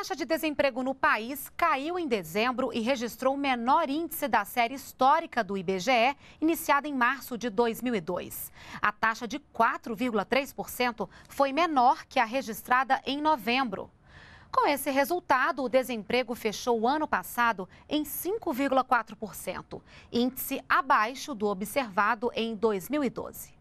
taxa de desemprego no país caiu em dezembro e registrou o menor índice da série histórica do IBGE, iniciada em março de 2002. A taxa de 4,3% foi menor que a registrada em novembro. Com esse resultado, o desemprego fechou o ano passado em 5,4%, índice abaixo do observado em 2012.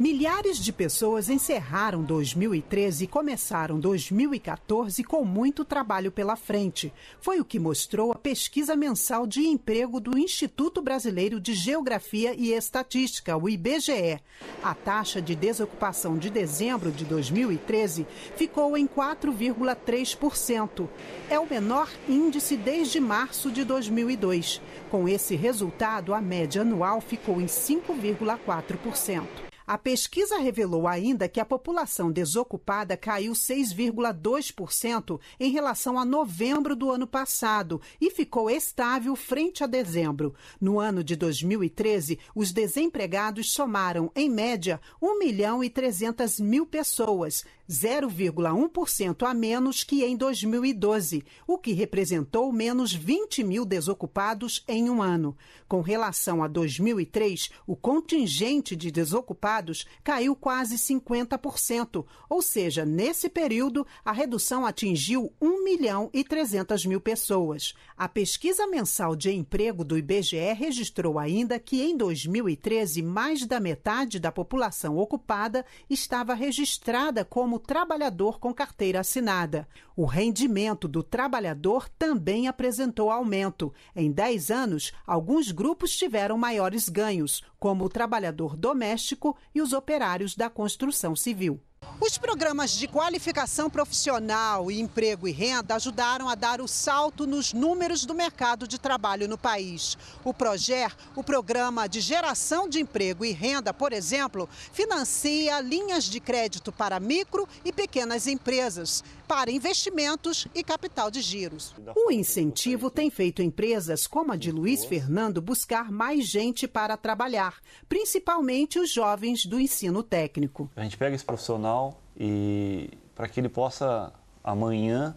Milhares de pessoas encerraram 2013 e começaram 2014 com muito trabalho pela frente. Foi o que mostrou a pesquisa mensal de emprego do Instituto Brasileiro de Geografia e Estatística, o IBGE. A taxa de desocupação de dezembro de 2013 ficou em 4,3%. É o menor índice desde março de 2002. Com esse resultado, a média anual ficou em 5,4%. A pesquisa revelou ainda que a população desocupada caiu 6,2% em relação a novembro do ano passado e ficou estável frente a dezembro. No ano de 2013, os desempregados somaram, em média, 1 milhão e 300 mil pessoas, 0,1% a menos que em 2012, o que representou menos 20 mil desocupados em um ano. Com relação a 2003, o contingente de desocupados caiu quase 50%, ou seja, nesse período, a redução atingiu 1 milhão e 300 mil pessoas. A pesquisa mensal de emprego do IBGE registrou ainda que em 2013, mais da metade da população ocupada estava registrada como trabalhador com carteira assinada. O rendimento do trabalhador também apresentou aumento. Em 10 anos, alguns grupos tiveram maiores ganhos, como o trabalhador doméstico e os operários da construção civil. Os programas de qualificação profissional, e emprego e renda ajudaram a dar o salto nos números do mercado de trabalho no país. O PROGER, o Programa de Geração de Emprego e Renda, por exemplo, financia linhas de crédito para micro e pequenas empresas, para investimentos e capital de giros. O incentivo tem feito empresas como a de Luiz Fernando buscar mais gente para trabalhar principalmente os jovens do ensino técnico. A gente pega esse profissional e para que ele possa amanhã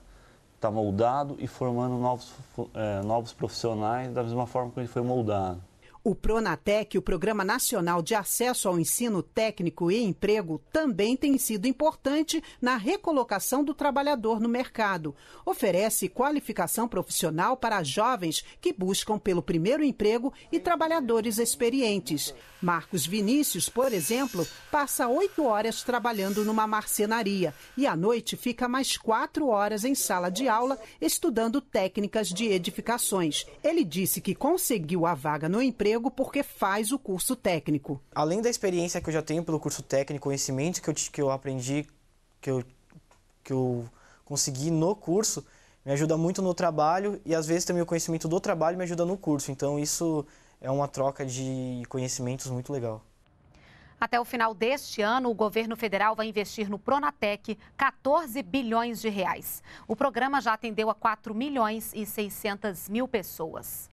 estar tá moldado e formando novos, é, novos profissionais da mesma forma que ele foi moldado. O Pronatec, o Programa Nacional de Acesso ao Ensino Técnico e Emprego, também tem sido importante na recolocação do trabalhador no mercado. Oferece qualificação profissional para jovens que buscam pelo primeiro emprego e trabalhadores experientes. Marcos Vinícius, por exemplo, passa oito horas trabalhando numa marcenaria e à noite fica mais quatro horas em sala de aula estudando técnicas de edificações. Ele disse que conseguiu a vaga no emprego emprego porque faz o curso técnico. Além da experiência que eu já tenho pelo curso técnico, conhecimento que eu, que eu aprendi, que eu, que eu consegui no curso, me ajuda muito no trabalho e às vezes também o conhecimento do trabalho me ajuda no curso. Então isso é uma troca de conhecimentos muito legal. Até o final deste ano, o governo federal vai investir no Pronatec 14 bilhões de reais. O programa já atendeu a 4 milhões e 600 mil pessoas.